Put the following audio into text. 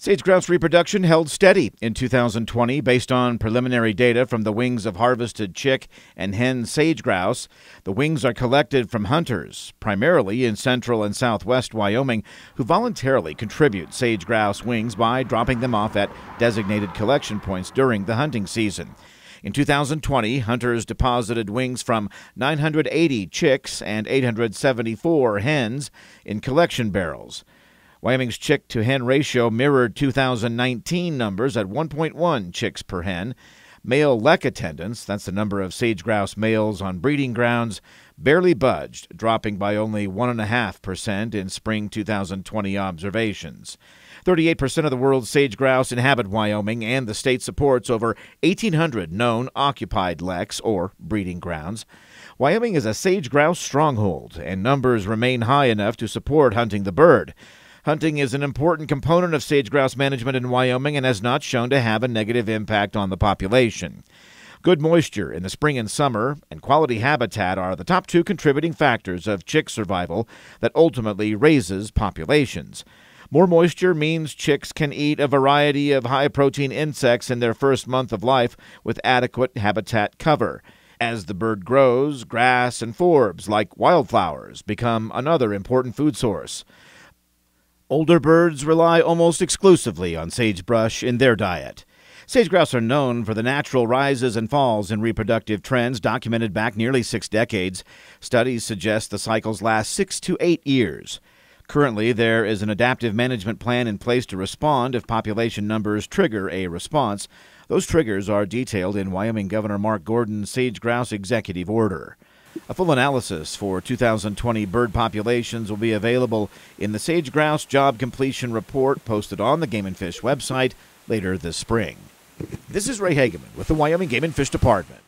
Sage grouse reproduction held steady in 2020 based on preliminary data from the wings of harvested chick and hen sage grouse. The wings are collected from hunters, primarily in central and southwest Wyoming, who voluntarily contribute sage grouse wings by dropping them off at designated collection points during the hunting season. In 2020, hunters deposited wings from 980 chicks and 874 hens in collection barrels. Wyoming's chick to hen ratio mirrored 2019 numbers at 1.1 chicks per hen. Male lek attendance, that's the number of sage grouse males on breeding grounds, barely budged, dropping by only 1.5% in spring 2020 observations. 38% of the world's sage grouse inhabit Wyoming, and the state supports over 1,800 known occupied leks or breeding grounds. Wyoming is a sage grouse stronghold, and numbers remain high enough to support hunting the bird. Hunting is an important component of sage grouse management in Wyoming and has not shown to have a negative impact on the population. Good moisture in the spring and summer and quality habitat are the top two contributing factors of chick survival that ultimately raises populations. More moisture means chicks can eat a variety of high protein insects in their first month of life with adequate habitat cover. As the bird grows, grass and forbs, like wildflowers, become another important food source. Older birds rely almost exclusively on sagebrush in their diet. Sage grouse are known for the natural rises and falls in reproductive trends documented back nearly six decades. Studies suggest the cycles last six to eight years. Currently, there is an adaptive management plan in place to respond if population numbers trigger a response. Those triggers are detailed in Wyoming Governor Mark Gordon's Sage Grouse Executive Order. A full analysis for 2020 bird populations will be available in the Sage Grouse Job Completion Report posted on the Game and Fish website later this spring. This is Ray Hageman with the Wyoming Game and Fish Department.